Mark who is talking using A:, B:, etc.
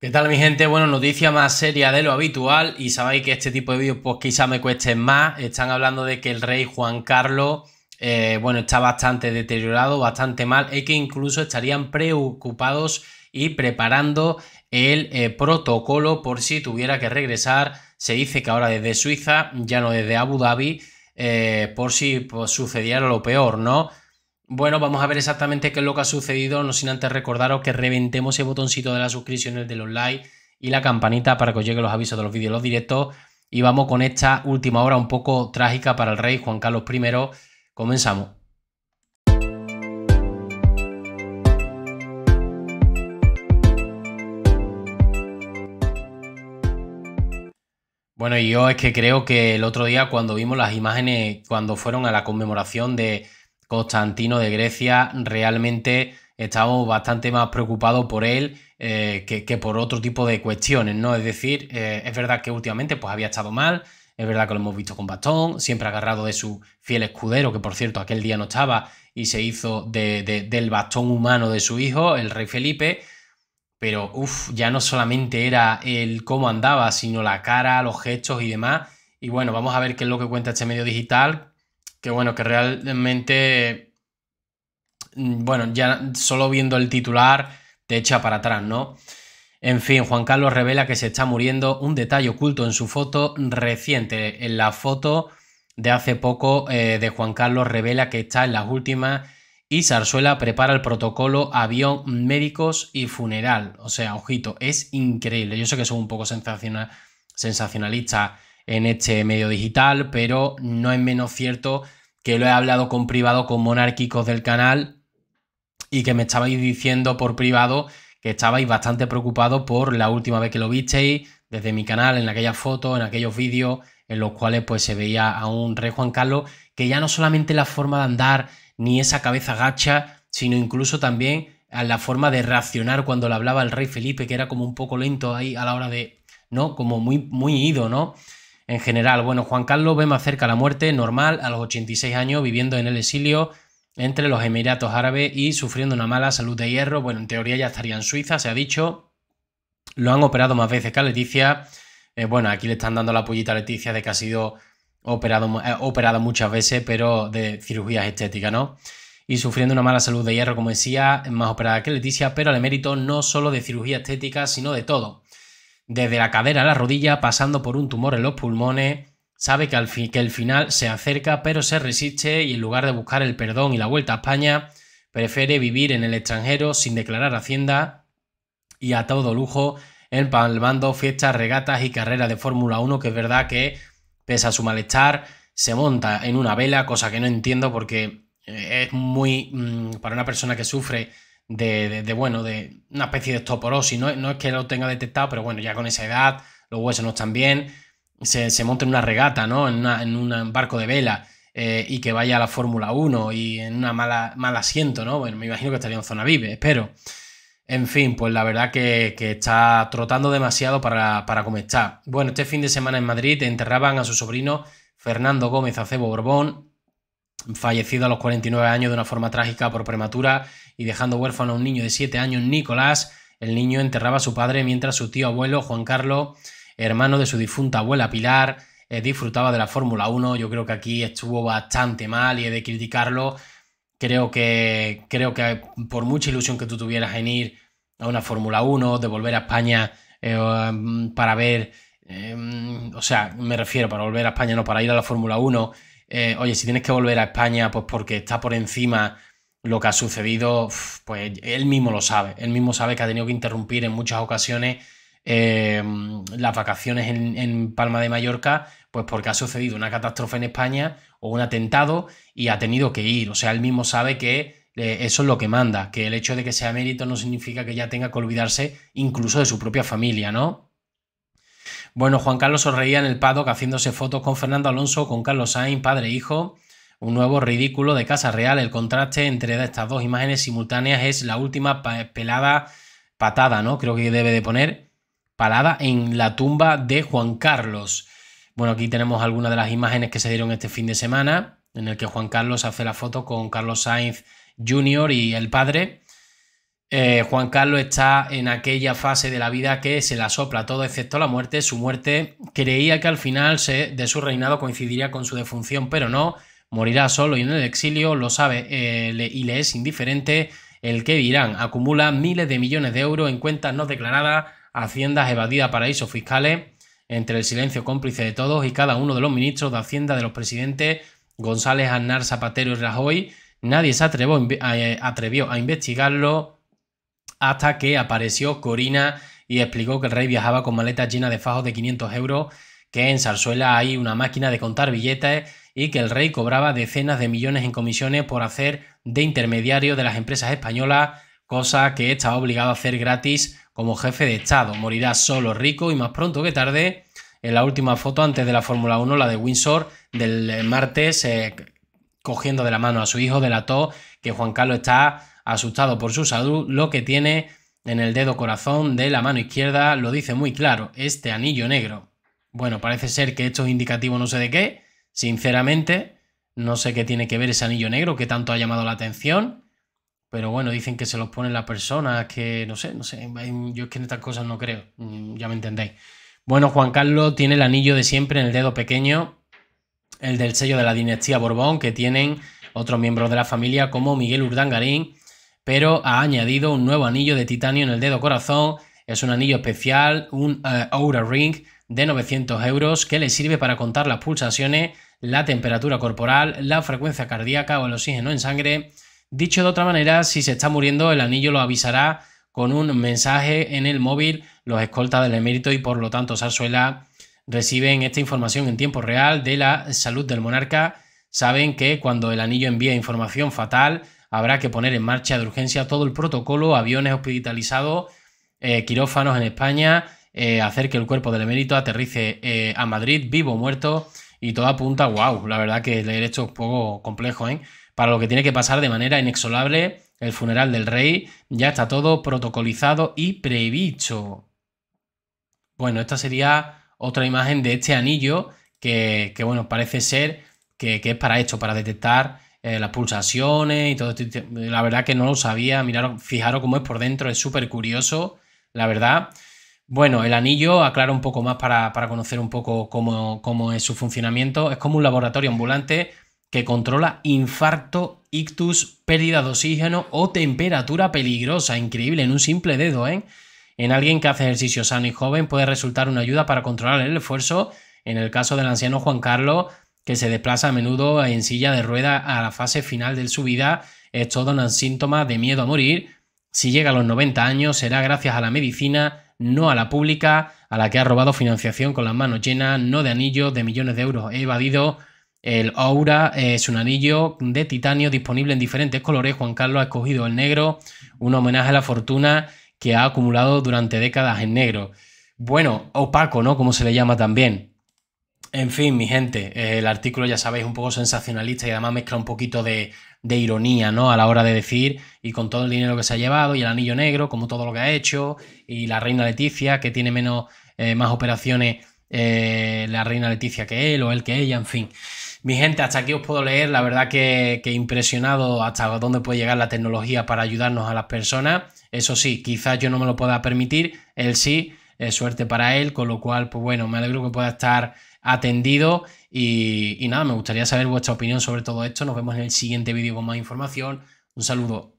A: ¿Qué tal mi gente? Bueno, noticia más seria de lo habitual y sabéis que este tipo de vídeos pues quizá me cuesten más. Están hablando de que el rey Juan Carlos, eh, bueno, está bastante deteriorado, bastante mal y que incluso estarían preocupados y preparando el eh, protocolo por si tuviera que regresar. Se dice que ahora desde Suiza, ya no desde Abu Dhabi, eh, por si pues, sucediera lo peor, ¿no? Bueno, vamos a ver exactamente qué es lo que ha sucedido, no sin antes recordaros que reventemos el botoncito de las suscripciones de los likes y la campanita para que os lleguen los avisos de los vídeos, los directos. Y vamos con esta última hora un poco trágica para el rey Juan Carlos I. Comenzamos. Bueno, y yo es que creo que el otro día cuando vimos las imágenes, cuando fueron a la conmemoración de Constantino de Grecia, realmente estaba bastante más preocupado por él eh, que, por otro tipo de cuestiones, ¿no? Es decir, eh, es verdad que últimamente pues, había estado mal, es verdad que lo hemos visto con bastón, siempre agarrado de su fiel escudero, que por cierto aquel día no estaba y se hizo del bastón humano de su hijo, el rey Felipe. Pero uff, ya no solamente era el cómo andaba, sino la cara, los gestos y demás. Y bueno, vamos a ver qué es lo que cuenta este medio digital, que bueno, que realmente, mm, bueno, ya solo viendo el titular te echa para atrás, ¿no? En fin, Juan Carlos revela que se está muriendo un detalle oculto en su foto reciente. En la foto de hace poco eh, de Juan Carlos revela que está en las últimas y Zarzuela prepara el protocolo avión, médicos y funeral. O sea, ojito, es increíble. Yo sé que soy un poco sensacional, sensacionalista en este medio digital, pero no es menos cierto que lo he hablado con privado con monárquicos del canal y que me estabais diciendo por privado que estabais bastante preocupados por la última vez que lo visteis desde mi canal, en aquellas fotos, en aquellos vídeos en los cuales pues se veía a un rey Juan Carlos que ya no solamente la forma de andar ni esa cabeza gacha, sino incluso también a la forma de reaccionar cuando le hablaba el rey Felipe, que era como un poco lento ahí a la hora de, ¿no? Como muy, muy ido, ¿no? en general. Bueno, Juan Carlos vemos más cerca la muerte normal a los 86 años viviendo en el exilio entre los Emiratos Árabes y sufriendo una mala salud de hierro. Bueno, en teoría ya estaría en Suiza, se ha dicho. Lo han operado más veces que a Leticia. Eh, bueno, aquí le están dando la pollita a Leticia de que ha sido operado, eh, muchas veces, pero de cirugías estéticas, ¿no? Y sufriendo una mala salud de hierro, como decía, más operada que Leticia, pero al emérito no solo de cirugía estética, sino de todo desde la cadera a la rodilla, pasando por un tumor en los pulmones. Sabe que, al que el final se acerca, pero se resiste y en lugar de buscar el perdón y la vuelta a España, prefiere vivir en el extranjero sin declarar hacienda y a todo lujo, empalmando fiestas, regatas y carreras de Fórmula 1, que es verdad que, pese a su malestar, se monta en una vela, cosa que no entiendo porque eh, es muy, mm, para una persona que sufre de, bueno, de una especie de estoporosis, No, no es que lo tenga detectado, pero bueno, ya con esa edad, los huesos no están bien, se, monta en una regata, ¿no? En, un barco de vela eh, y que vaya a la Fórmula 1 y en un mala, mal asiento, ¿no? Bueno, me imagino que estaría en zona vive, espero. En fin, pues la verdad que, está trotando demasiado para, para Bueno, este fin de semana en Madrid enterraban a su sobrino Fernando Gómez Acebo Borbón, fallecido a los 49 años de una forma trágica por prematura y dejando huérfano a un niño de 7 años, Nicolás. El niño enterraba a su padre mientras su tío abuelo, Juan Carlos, hermano de su difunta abuela Pilar, eh, disfrutaba de la Fórmula 1. Yo creo que aquí estuvo bastante mal y he de criticarlo. Creo que, creo que por mucha ilusión que tú tuvieras en ir a una Fórmula 1, de volver a España eh, um, para ver, eh, um, o sea, me refiero para volver a España, no para ir a la Fórmula 1, eh, oye, si tienes que volver a España, pues porque está por encima lo que ha sucedido, pues él mismo lo sabe. Él mismo sabe que ha tenido que interrumpir en muchas ocasiones eh, las vacaciones en, Palma de Mallorca, pues porque ha sucedido una catástrofe en España o un atentado y ha tenido que ir. O sea, él mismo sabe que eh, eso es lo que manda, que el hecho de que sea mérito no significa que ya tenga que olvidarse incluso de su propia familia, ¿no? Bueno, Juan Carlos sonreía en el paddock haciéndose fotos con Fernando Alonso, con Carlos Sainz, padre e hijo. Un nuevo ridículo de Casa Real. El contraste entre estas dos imágenes simultáneas es la última pelada patada, ¿no? Creo que debe de poner palada en la tumba de Juan Carlos. Bueno, aquí tenemos algunas de las imágenes que se dieron este fin de semana, en el que Juan Carlos hace la foto con Carlos Sainz Jr. y el padre. Eh, Juan Carlos está en aquella fase de la vida que se la sopla todo excepto la muerte. Su muerte creía que al final de su reinado coincidiría con su defunción, pero no. Morirá solo y en el exilio, lo sabe eh, y le es indiferente el que dirán. Acumula miles de millones de euros en cuentas no declaradas, haciendas evadidas, paraísos fiscales, entre el silencio cómplice de todos y cada uno de los ministros de Hacienda de los presidentes González, Annar, Zapatero y Rajoy. Nadie se eh, atrevió a investigarlo hasta que apareció Corina y explicó que el rey viajaba con maletas llenas de fajos de 500 euros, que en Zarzuela hay una máquina de contar billetes y que el rey cobraba decenas de millones en comisiones por hacer de intermediario de las empresas españolas, cosa que estaba obligado a hacer gratis como jefe de Estado. Morirá solo rico y más pronto que tarde. En la última foto antes de la Fórmula 1, la de Windsor, del martes, eh, cogiendo de la mano a su hijo, delató que Juan Carlos está asustado por su salud, lo que tiene en el dedo corazón de la mano izquierda lo dice muy claro, este anillo negro. Bueno, parece ser que esto es indicativo no sé de qué, sinceramente, no sé qué tiene que ver ese anillo negro, que tanto ha llamado la atención, pero bueno, dicen que se los ponen las personas, que no sé, no sé, yo es que en estas cosas no creo, mm, ya me entendéis. Bueno, Juan Carlos tiene el anillo de siempre en el dedo pequeño el del sello de la dinastía Borbón, que tienen otros miembros de la familia como Miguel Urdangarín, pero ha añadido un nuevo anillo de titanio en el dedo corazón. Es un anillo especial, un eh, Aura Ring de 900 euros que le sirve para contar las pulsaciones, la temperatura corporal, la frecuencia cardíaca o el oxígeno en sangre. Dicho de otra manera, si se está muriendo, el anillo lo avisará con un mensaje en el móvil los escoltas del emérito y por lo tanto Sarsuela reciben esta información en tiempo real de la salud del monarca, saben que cuando el anillo envía información fatal, habrá que poner en marcha de urgencia todo el protocolo, aviones hospitalizados, eh, quirófanos en España, eh, hacer que el cuerpo del emérito aterrice eh, a Madrid vivo o muerto y todo apunta, wow, la verdad que leer esto es un poco complejo, ¿eh? Para lo que tiene que pasar de manera inexolable el funeral del rey, ya está todo protocolizado y previsto. Bueno, esta sería otra imagen de este anillo que, bueno, parece ser que, es para esto, para detectar eh, las pulsaciones y todo esto. La verdad que no lo sabía, mirar, fijaros cómo es por dentro, es súper curioso, la verdad. Bueno, el anillo aclara un poco más para, conocer un poco cómo, cómo, es su funcionamiento. Es como un laboratorio ambulante que controla infarto, ictus, pérdida de oxígeno o temperatura peligrosa. Increíble, en un simple dedo, ¿eh? En alguien que hace ejercicio sano y joven puede resultar una ayuda para controlar el esfuerzo. En el caso del anciano Juan Carlos, que se desplaza a menudo en silla de rueda a la fase final de su vida, todo un síntomas de miedo a morir. Si llega a los 90 años, será gracias a la medicina, no a la pública, a la que ha robado financiación con las manos llenas, no de anillos de millones de euros He evadido. El Aura es un anillo de titanio disponible en diferentes colores. Juan Carlos ha escogido el negro, un homenaje a la fortuna que ha acumulado durante décadas en negro. Bueno, opaco, ¿no? Como se le llama también. En fin, mi gente, eh, el artículo ya sabéis, un poco sensacionalista y además mezcla un poquito de, ironía, ¿no? A la hora de decir, y con todo el dinero que se ha llevado, y el anillo negro, como todo lo que ha hecho, y la reina Leticia, que tiene menos, eh, más operaciones eh, la reina Leticia que él o él que ella, en fin. Mi gente, hasta aquí os puedo leer. La verdad que, impresionado hasta dónde puede llegar la tecnología para ayudarnos a las personas. Eso sí, quizás yo no me lo pueda permitir, él sí, suerte para él, con lo cual, pues bueno, me alegro que pueda estar atendido y, y nada, me gustaría saber vuestra opinión sobre todo esto. Nos vemos en el siguiente vídeo con más información. Un saludo.